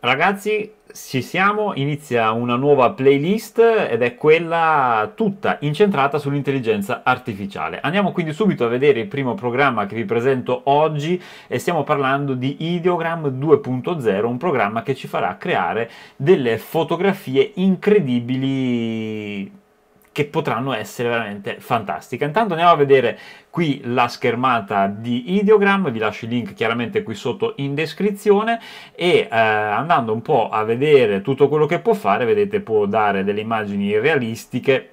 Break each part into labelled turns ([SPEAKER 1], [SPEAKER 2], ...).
[SPEAKER 1] Ragazzi, ci siamo, inizia una nuova playlist ed è quella tutta incentrata sull'intelligenza artificiale. Andiamo quindi subito a vedere il primo programma che vi presento oggi e stiamo parlando di Ideogram 2.0, un programma che ci farà creare delle fotografie incredibili che potranno essere veramente fantastiche. Intanto andiamo a vedere qui la schermata di Ideogram, vi lascio il link chiaramente qui sotto in descrizione e eh, andando un po' a vedere tutto quello che può fare, vedete può dare delle immagini realistiche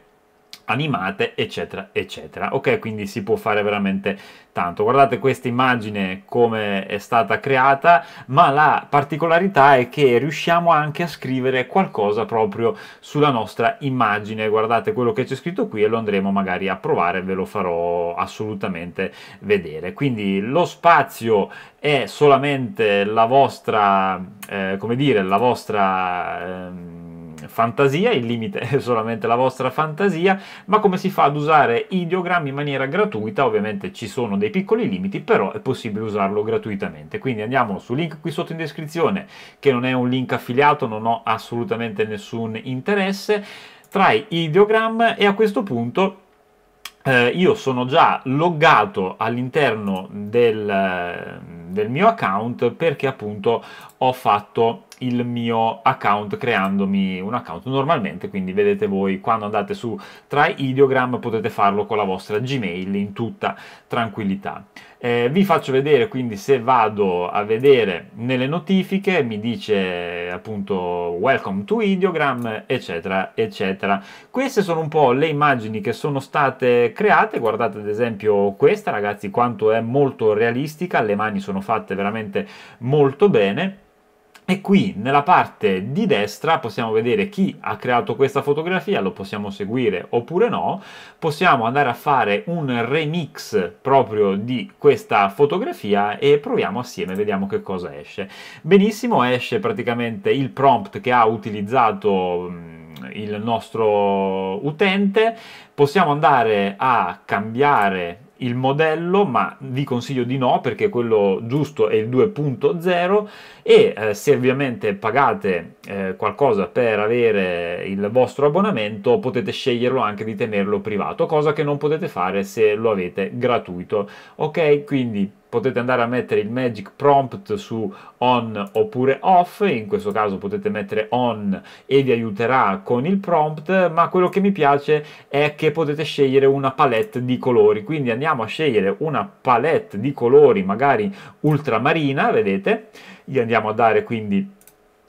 [SPEAKER 1] animate eccetera eccetera ok quindi si può fare veramente tanto guardate questa immagine come è stata creata ma la particolarità è che riusciamo anche a scrivere qualcosa proprio sulla nostra immagine guardate quello che c'è scritto qui e lo andremo magari a provare ve lo farò assolutamente vedere quindi lo spazio è solamente la vostra eh, come dire la vostra eh, fantasia, il limite è solamente la vostra fantasia, ma come si fa ad usare ideogrammi in maniera gratuita? Ovviamente ci sono dei piccoli limiti, però è possibile usarlo gratuitamente. Quindi andiamo sul link qui sotto in descrizione, che non è un link affiliato, non ho assolutamente nessun interesse, trai ideogram e a questo punto eh, io sono già loggato all'interno del, del mio account perché appunto ho fatto il mio account creandomi un account normalmente quindi vedete voi quando andate su try ideogram potete farlo con la vostra gmail in tutta tranquillità eh, vi faccio vedere quindi se vado a vedere nelle notifiche, mi dice appunto welcome to ideogram, eccetera, eccetera. Queste sono un po' le immagini che sono state create, guardate ad esempio questa ragazzi quanto è molto realistica, le mani sono fatte veramente molto bene e qui nella parte di destra possiamo vedere chi ha creato questa fotografia, lo possiamo seguire oppure no, possiamo andare a fare un remix proprio di questa fotografia e proviamo assieme, vediamo che cosa esce. Benissimo, esce praticamente il prompt che ha utilizzato mm, il nostro utente, possiamo andare a cambiare il modello, ma vi consiglio di no perché quello giusto è il 2.0 e eh, se ovviamente pagate eh, qualcosa per avere il vostro abbonamento potete sceglierlo anche di tenerlo privato, cosa che non potete fare se lo avete gratuito. Ok, quindi potete andare a mettere il magic prompt su on oppure off, in questo caso potete mettere on e vi aiuterà con il prompt, ma quello che mi piace è che potete scegliere una palette di colori, quindi andiamo a scegliere una palette di colori magari ultramarina, vedete, gli andiamo a dare quindi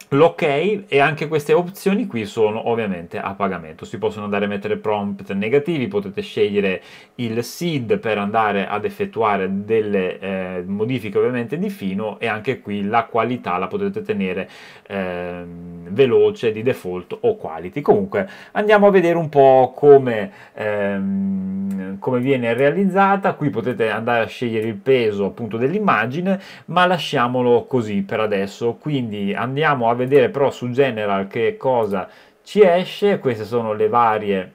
[SPEAKER 1] l'ok e anche queste opzioni qui sono ovviamente a pagamento si possono andare a mettere prompt negativi potete scegliere il seed per andare ad effettuare delle eh, modifiche ovviamente di fino e anche qui la qualità la potete tenere eh, veloce di default o quality comunque andiamo a vedere un po' come, ehm, come viene realizzata qui potete andare a scegliere il peso appunto dell'immagine ma lasciamolo così per adesso quindi andiamo a a vedere però su General che cosa ci esce, queste sono le varie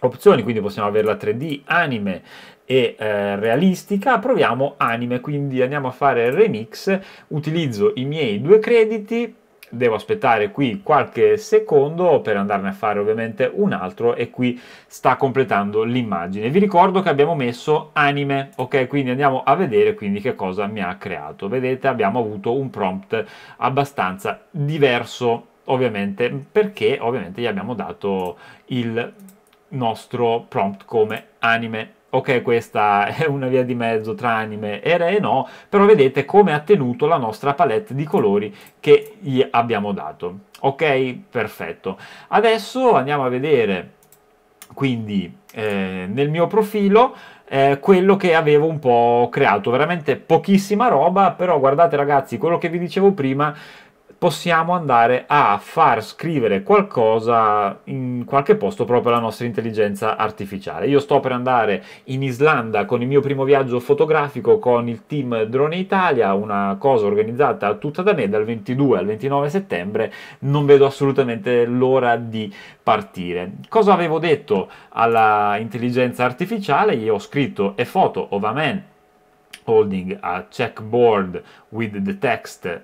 [SPEAKER 1] opzioni, quindi possiamo avere la 3D, anime e eh, realistica, proviamo anime, quindi andiamo a fare remix, utilizzo i miei due crediti, devo aspettare qui qualche secondo per andarne a fare ovviamente un altro e qui sta completando l'immagine. Vi ricordo che abbiamo messo anime, ok? Quindi andiamo a vedere quindi che cosa mi ha creato. Vedete abbiamo avuto un prompt abbastanza diverso ovviamente perché ovviamente gli abbiamo dato il nostro prompt come anime ok questa è una via di mezzo tra anime e re e no, però vedete come ha tenuto la nostra palette di colori che gli abbiamo dato. Ok, perfetto. Adesso andiamo a vedere quindi eh, nel mio profilo eh, quello che avevo un po' creato, veramente pochissima roba, però guardate ragazzi, quello che vi dicevo prima possiamo andare a far scrivere qualcosa in qualche posto proprio alla nostra intelligenza artificiale. Io sto per andare in Islanda con il mio primo viaggio fotografico con il team Drone Italia, una cosa organizzata tutta da me dal 22 al 29 settembre, non vedo assolutamente l'ora di partire. Cosa avevo detto alla intelligenza artificiale? Io ho scritto e foto of a man holding a checkboard with the text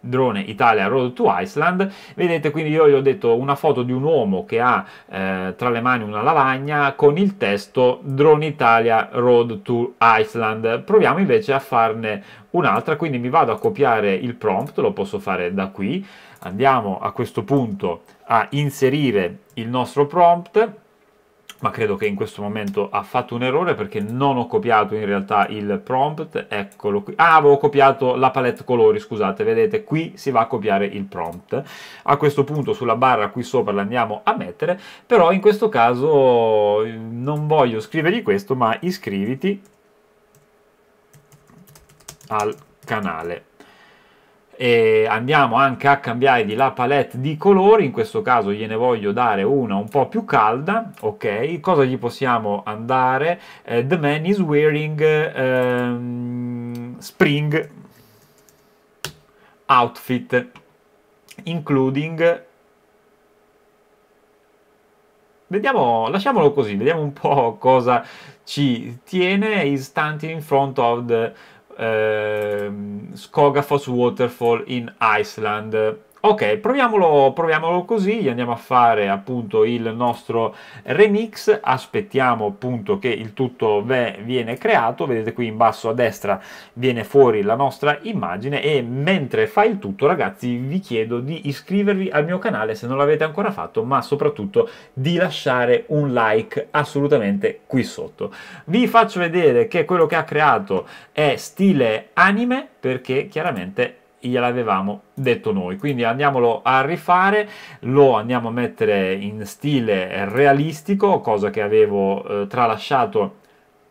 [SPEAKER 1] drone Italia Road to Iceland vedete quindi io gli ho detto una foto di un uomo che ha eh, tra le mani una lavagna con il testo drone Italia Road to Iceland proviamo invece a farne un'altra quindi mi vado a copiare il prompt lo posso fare da qui andiamo a questo punto a inserire il nostro prompt ma credo che in questo momento ha fatto un errore perché non ho copiato in realtà il prompt, eccolo qui, ah avevo copiato la palette colori, scusate, vedete qui si va a copiare il prompt, a questo punto sulla barra qui sopra l'andiamo a mettere, però in questo caso eh, non voglio scrivergli questo ma iscriviti al canale e andiamo anche a cambiare di la palette di colori in questo caso gliene voglio dare una un po' più calda ok cosa gli possiamo andare eh, the man is wearing ehm, spring outfit including Vediamo, lasciamolo così, vediamo un po' cosa ci tiene. Is standing in front of the Ehm, Skogafoss waterfall in Iceland Ok, proviamolo, proviamolo così, andiamo a fare appunto il nostro remix, aspettiamo appunto che il tutto viene creato, vedete qui in basso a destra viene fuori la nostra immagine e mentre fa il tutto ragazzi vi chiedo di iscrivervi al mio canale se non l'avete ancora fatto, ma soprattutto di lasciare un like assolutamente qui sotto. Vi faccio vedere che quello che ha creato è stile anime perché chiaramente gliel'avevamo detto noi quindi andiamolo a rifare lo andiamo a mettere in stile realistico cosa che avevo eh, tralasciato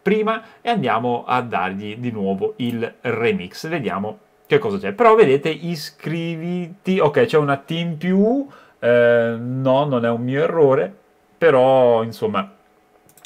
[SPEAKER 1] prima e andiamo a dargli di nuovo il remix vediamo che cosa c'è però vedete iscriviti ok c'è una team più eh, no non è un mio errore però insomma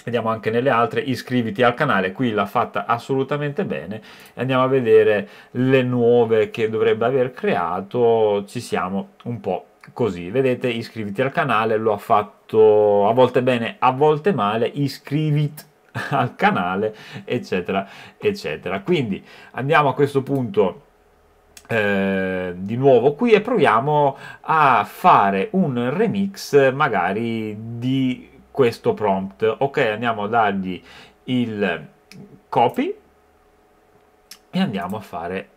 [SPEAKER 1] vediamo anche nelle altre, iscriviti al canale, qui l'ha fatta assolutamente bene, andiamo a vedere le nuove che dovrebbe aver creato, ci siamo un po' così, vedete iscriviti al canale, lo ha fatto a volte bene, a volte male, iscriviti al canale, eccetera, eccetera. Quindi andiamo a questo punto eh, di nuovo qui e proviamo a fare un remix magari di questo prompt. Ok, andiamo a dargli il copy e andiamo a fare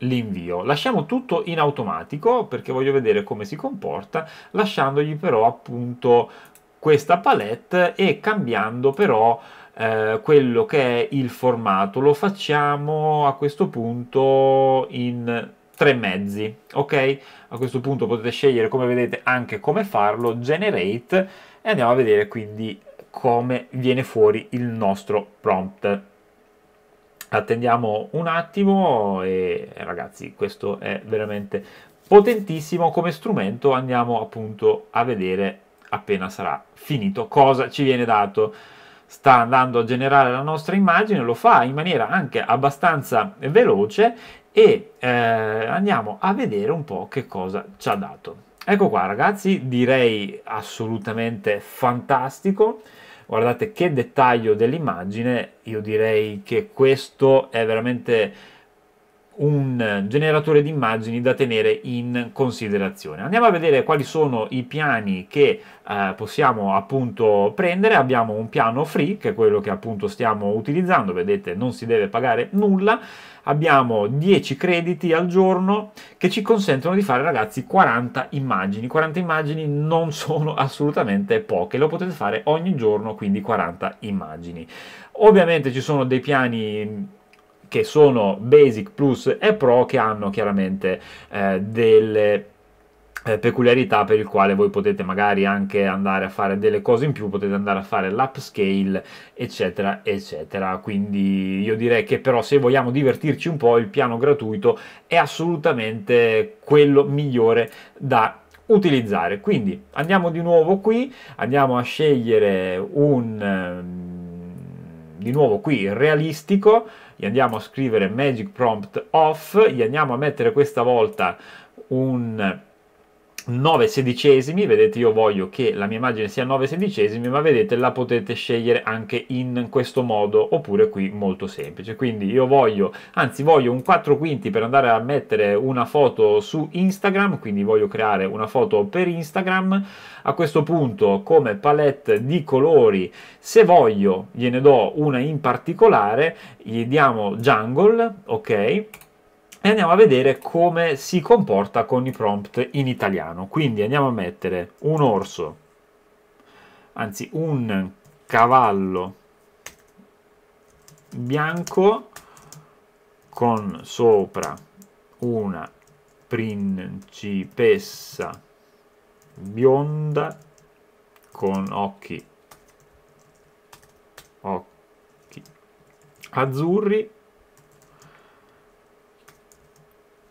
[SPEAKER 1] l'invio. Lasciamo tutto in automatico perché voglio vedere come si comporta, lasciandogli però appunto questa palette e cambiando però eh, quello che è il formato. Lo facciamo a questo punto in tre mezzi, ok? A questo punto potete scegliere, come vedete, anche come farlo, generate, e andiamo a vedere quindi come viene fuori il nostro prompt. Attendiamo un attimo e ragazzi, questo è veramente potentissimo come strumento, andiamo appunto a vedere appena sarà finito cosa ci viene dato sta andando a generare la nostra immagine, lo fa in maniera anche abbastanza veloce e eh, andiamo a vedere un po' che cosa ci ha dato. Ecco qua ragazzi, direi assolutamente fantastico. Guardate che dettaglio dell'immagine, io direi che questo è veramente un generatore di immagini da tenere in considerazione. Andiamo a vedere quali sono i piani che eh, possiamo appunto prendere. Abbiamo un piano free, che è quello che appunto stiamo utilizzando, vedete non si deve pagare nulla. Abbiamo 10 crediti al giorno che ci consentono di fare ragazzi 40 immagini. 40 immagini non sono assolutamente poche, lo potete fare ogni giorno, quindi 40 immagini. Ovviamente ci sono dei piani che sono Basic Plus e Pro che hanno chiaramente eh, delle eh, peculiarità per il quale voi potete magari anche andare a fare delle cose in più, potete andare a fare l'upscale, eccetera, eccetera. Quindi io direi che però se vogliamo divertirci un po', il piano gratuito è assolutamente quello migliore da utilizzare. Quindi andiamo di nuovo qui, andiamo a scegliere un ehm, di nuovo qui realistico gli andiamo a scrivere magic prompt off, gli andiamo a mettere questa volta un 9 sedicesimi, vedete io voglio che la mia immagine sia 9 sedicesimi, ma vedete la potete scegliere anche in questo modo, oppure qui molto semplice. Quindi io voglio, anzi voglio un 4 quinti per andare a mettere una foto su Instagram, quindi voglio creare una foto per Instagram. A questo punto come palette di colori, se voglio gliene do una in particolare, gli diamo jungle, ok? e andiamo a vedere come si comporta con i prompt in italiano. Quindi andiamo a mettere un orso, anzi un cavallo bianco con sopra una principessa bionda con occhi, occhi azzurri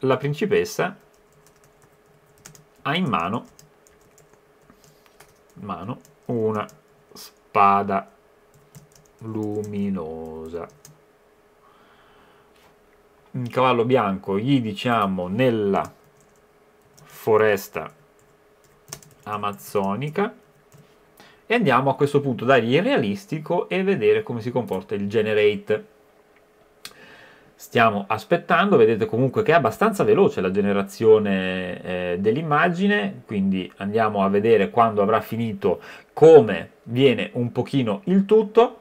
[SPEAKER 1] la principessa ha in mano, mano una spada luminosa. Un cavallo bianco gli diciamo nella foresta amazzonica e andiamo a questo punto a dargli il realistico e vedere come si comporta il generate stiamo aspettando, vedete comunque che è abbastanza veloce la generazione eh, dell'immagine, quindi andiamo a vedere quando avrà finito come viene un pochino il tutto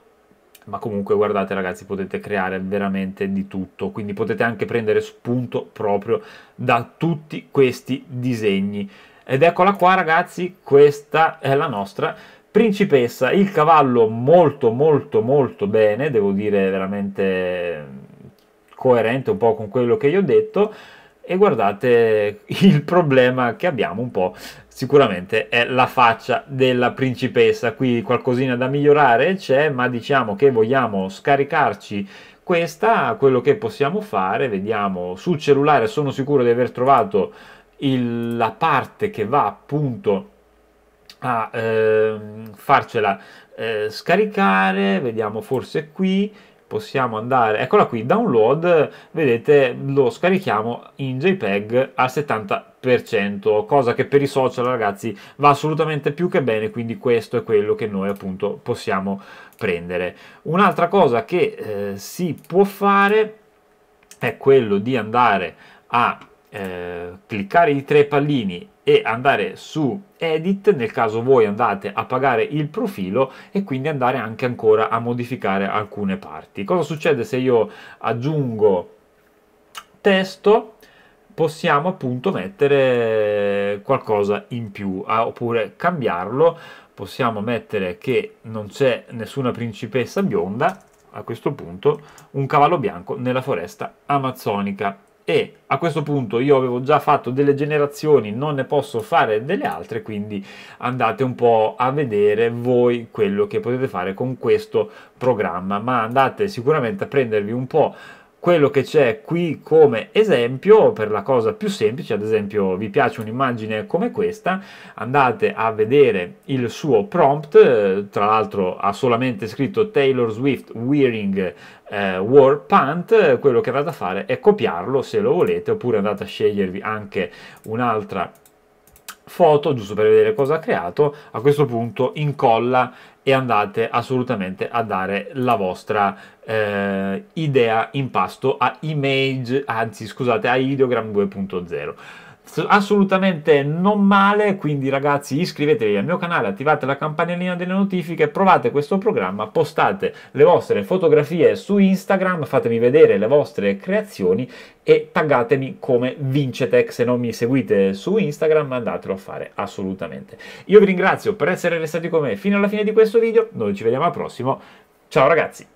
[SPEAKER 1] ma comunque guardate ragazzi potete creare veramente di tutto quindi potete anche prendere spunto proprio da tutti questi disegni ed eccola qua ragazzi questa è la nostra principessa il cavallo molto molto molto bene devo dire veramente coerente un po' con quello che io ho detto e guardate il problema che abbiamo un po' sicuramente è la faccia della principessa qui qualcosina da migliorare c'è ma diciamo che vogliamo scaricarci questa quello che possiamo fare vediamo sul cellulare sono sicuro di aver trovato il, la parte che va appunto a eh, farcela eh, scaricare vediamo forse qui possiamo andare, eccola qui, download, vedete lo scarichiamo in JPEG al 70%, cosa che per i social ragazzi va assolutamente più che bene, quindi questo è quello che noi appunto possiamo prendere. Un'altra cosa che eh, si può fare è quello di andare a eh, cliccare i tre pallini e andare su edit nel caso voi andate a pagare il profilo e quindi andare anche ancora a modificare alcune parti cosa succede se io aggiungo testo possiamo appunto mettere qualcosa in più ah, oppure cambiarlo possiamo mettere che non c'è nessuna principessa bionda a questo punto un cavallo bianco nella foresta amazzonica e a questo punto io avevo già fatto delle generazioni, non ne posso fare delle altre, quindi andate un po' a vedere voi quello che potete fare con questo programma, ma andate sicuramente a prendervi un po' quello che c'è qui come esempio per la cosa più semplice, ad esempio vi piace un'immagine come questa, andate a vedere il suo prompt, eh, tra l'altro ha solamente scritto Taylor Swift wearing eh, war pant, quello che andate a fare è copiarlo se lo volete oppure andate a scegliervi anche un'altra immagine foto giusto per vedere cosa ha creato a questo punto incolla e andate assolutamente a dare la vostra eh, idea impasto a image anzi scusate a ideogram 2.0 assolutamente non male, quindi ragazzi iscrivetevi al mio canale, attivate la campanellina delle notifiche, provate questo programma, postate le vostre fotografie su Instagram, fatemi vedere le vostre creazioni e taggatemi come Vincetech, se non mi seguite su Instagram andatelo a fare assolutamente. Io vi ringrazio per essere restati con me fino alla fine di questo video, noi ci vediamo al prossimo, ciao ragazzi!